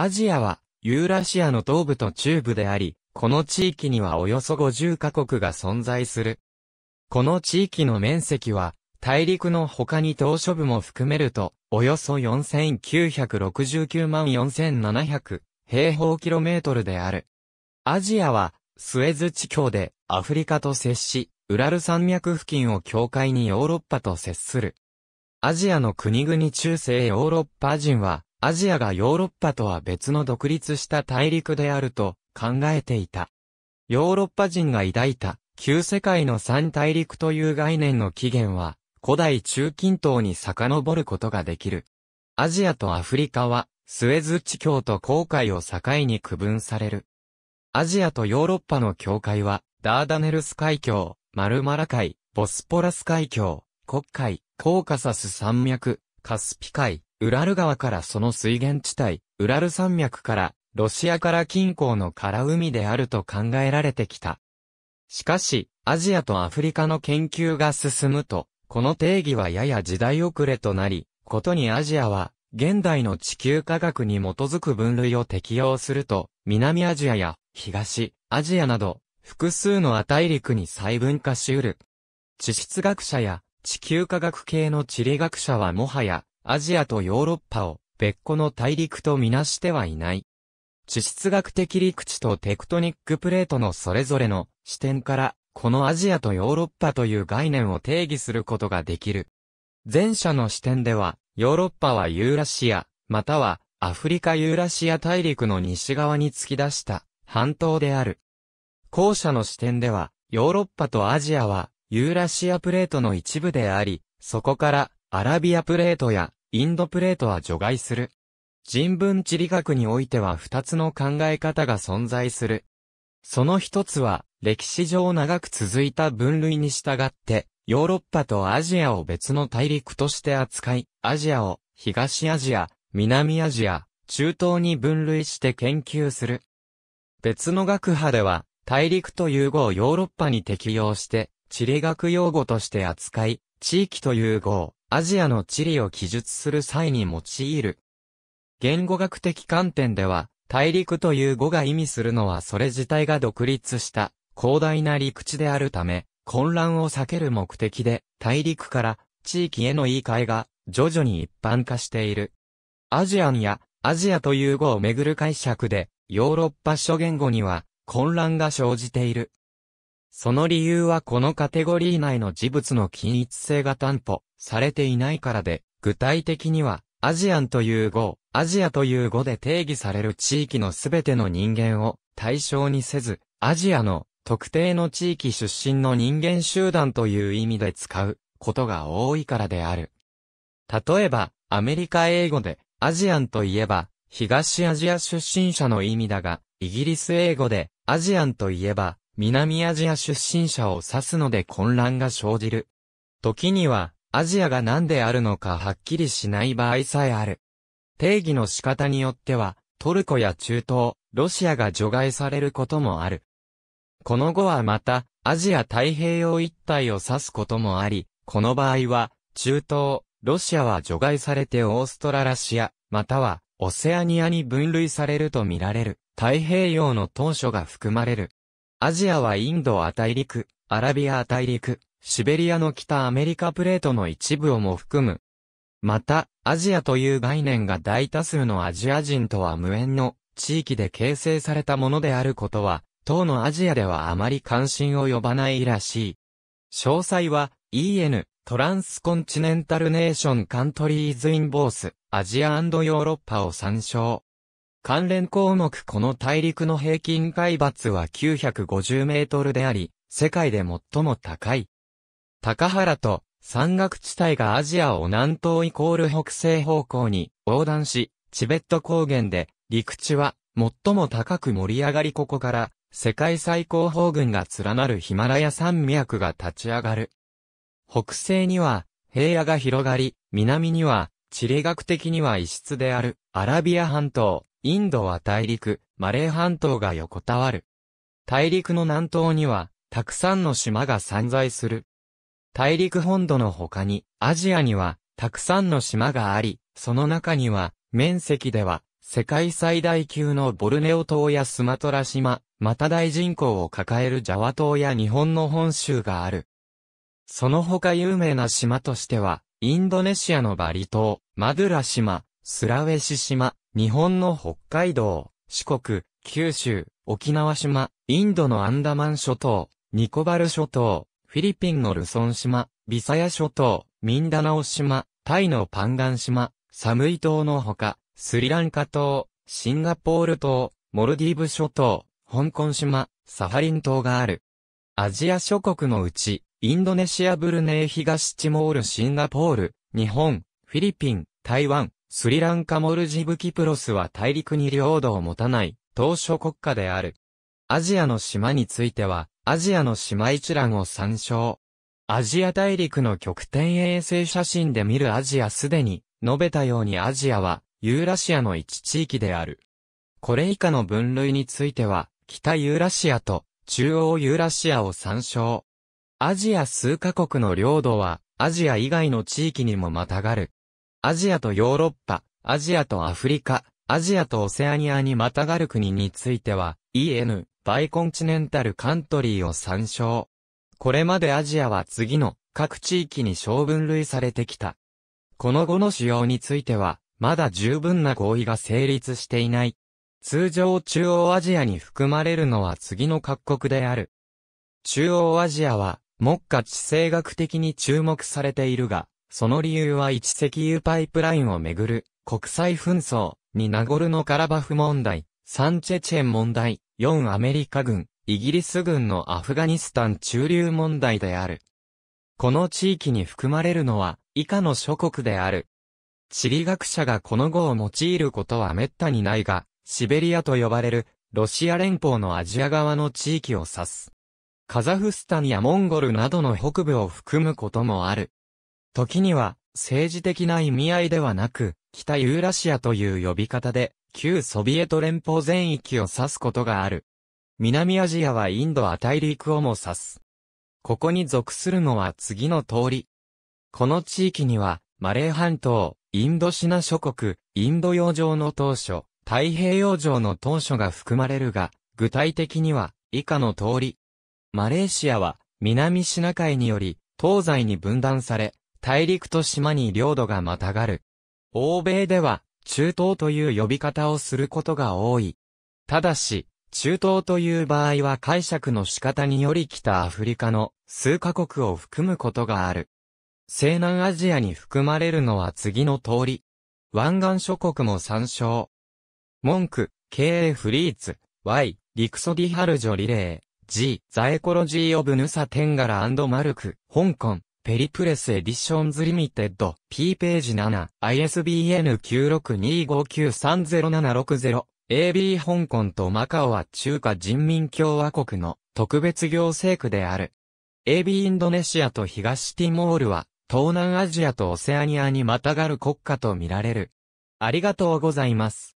アジアは、ユーラシアの東部と中部であり、この地域にはおよそ50カ国が存在する。この地域の面積は、大陸の他に島嶼部も含めると、およそ4969万4700平方キロメートルである。アジアは、スエズ地峡でアフリカと接し、ウラル山脈付近を境界にヨーロッパと接する。アジアの国々中世ヨーロッパ人は、アジアがヨーロッパとは別の独立した大陸であると考えていた。ヨーロッパ人が抱いた旧世界の三大陸という概念の起源は古代中近東に遡ることができる。アジアとアフリカはスエズ地境と航海を境に区分される。アジアとヨーロッパの境界はダーダネルス海峡、マルマラ海、ボスポラス海峡、黒海、コーカサス山脈、カスピ海、ウラル川からその水源地帯、ウラル山脈から、ロシアから近郊の空海であると考えられてきた。しかし、アジアとアフリカの研究が進むと、この定義はやや時代遅れとなり、ことにアジアは、現代の地球科学に基づく分類を適用すると、南アジアや東アジアなど、複数の亜大陸に細分化し得る。地質学者や地球科学系の地理学者はもはや、アジアとヨーロッパを別個の大陸とみなしてはいない。地質学的陸地とテクトニックプレートのそれぞれの視点から、このアジアとヨーロッパという概念を定義することができる。前者の視点では、ヨーロッパはユーラシア、またはアフリカユーラシア大陸の西側に突き出した半島である。後者の視点では、ヨーロッパとアジアはユーラシアプレートの一部であり、そこからアラビアプレートやインドプレートは除外する。人文地理学においては二つの考え方が存在する。その一つは、歴史上長く続いた分類に従って、ヨーロッパとアジアを別の大陸として扱い、アジアを東アジア、南アジア、中東に分類して研究する。別の学派では、大陸という語をヨーロッパに適用して、地理学用語として扱い、地域という語をアジアの地理を記述する際に用いる。言語学的観点では、大陸という語が意味するのはそれ自体が独立した広大な陸地であるため、混乱を避ける目的で大陸から地域への言い換えが徐々に一般化している。アジアンやアジアという語をめぐる解釈で、ヨーロッパ諸言語には混乱が生じている。その理由はこのカテゴリー内の事物の均一性が担保されていないからで、具体的には、アジアンという語、アジアという語で定義される地域のすべての人間を対象にせず、アジアの特定の地域出身の人間集団という意味で使うことが多いからである。例えば、アメリカ英語でアジアンといえば、東アジア出身者の意味だが、イギリス英語でアジアンといえば、南アジア出身者を指すので混乱が生じる。時には、アジアが何であるのかはっきりしない場合さえある。定義の仕方によっては、トルコや中東、ロシアが除外されることもある。この後はまた、アジア太平洋一帯を指すこともあり、この場合は、中東、ロシアは除外されてオーストララシア、または、オセアニアに分類されるとみられる、太平洋の当初が含まれる。アジアはインドア大陸、アラビア大陸、シベリアの北アメリカプレートの一部をも含む。また、アジアという概念が大多数のアジア人とは無縁の地域で形成されたものであることは、当のアジアではあまり関心を呼ばないらしい。詳細は EN トランスコンチネンタルネーションカントリーズインボースアジアヨーロッパを参照。関連項目この大陸の平均海抜は950メートルであり、世界で最も高い。高原と山岳地帯がアジアを南東イコール北西方向に横断し、チベット高原で陸地は最も高く盛り上がりここから世界最高峰群が連なるヒマラヤ山脈が立ち上がる。北西には平野が広がり、南には地理学的には異質であるアラビア半島、インドは大陸、マレー半島が横たわる。大陸の南東には、たくさんの島が散在する。大陸本土の他に、アジアには、たくさんの島があり、その中には、面積では、世界最大級のボルネオ島やスマトラ島、また大人口を抱えるジャワ島や日本の本州がある。その他有名な島としては、インドネシアのバリ島、マドゥラ島、スラウェシ島、日本の北海道、四国、九州、沖縄島、インドのアンダマン諸島、ニコバル諸島、フィリピンのルソン島、ビサヤ諸島、ミンダナオ島、タイのパンガン島、サムイ島のほか、スリランカ島、シンガポール島、モルディブ諸島、香港島、サハリン島がある。アジア諸国のうち、インドネシアブルネイ東チモールシンガポール、日本、フィリピン、台湾、スリランカモルジブキプロスは大陸に領土を持たない、島初、国家である。アジアの島については、アジアの島一覧を参照。アジア大陸の極点衛星写真で見るアジアすでに、述べたようにアジアは、ユーラシアの一地域である。これ以下の分類については、北ユーラシアと中央ユーラシアを参照。アジア数カ国の領土は、アジア以外の地域にもまたがる。アジアとヨーロッパ、アジアとアフリカ、アジアとオセアニアにまたがる国については、EN、バイコンチネンタルカントリーを参照。これまでアジアは次の各地域に小分類されてきた。この後の使用については、まだ十分な合意が成立していない。通常中央アジアに含まれるのは次の各国である。中央アジアは、目下地政学的に注目されているが、その理由は一石油パイプラインをめぐる、国際紛争、にナゴルのカラバフ問題、ンチェチェン問題、4アメリカ軍、イギリス軍のアフガニスタン駐留問題である。この地域に含まれるのは、以下の諸国である。地理学者がこの語を用いることは滅多にないが、シベリアと呼ばれる、ロシア連邦のアジア側の地域を指す。カザフスタンやモンゴルなどの北部を含むこともある。時には、政治的な意味合いではなく、北ユーラシアという呼び方で、旧ソビエト連邦全域を指すことがある。南アジアはインド亜大陸をも指す。ここに属するのは次の通り。この地域には、マレー半島、インドシナ諸国、インド洋上の当初、太平洋上の当初が含まれるが、具体的には、以下の通り。マレーシアは、南シナ海により、東西に分断され、大陸と島に領土がまたがる。欧米では、中東という呼び方をすることが多い。ただし、中東という場合は解釈の仕方により北アフリカの数カ国を含むことがある。西南アジアに含まれるのは次の通り。湾岸諸国も参照。文句、K. フリーツ、Y、リクソディハルジョリレー、G、ザエコロジー・オブ・ヌサ・テンガラマルク、香港、ペリプレスエディションズリミテッド、P ページ7、ISBN 9 6 2 5 9 3 0 7 6 0 AB 香港とマカオは中華人民共和国の特別行政区である。AB インドネシアと東ティモールは、東南アジアとオセアニアにまたがる国家とみられる。ありがとうございます。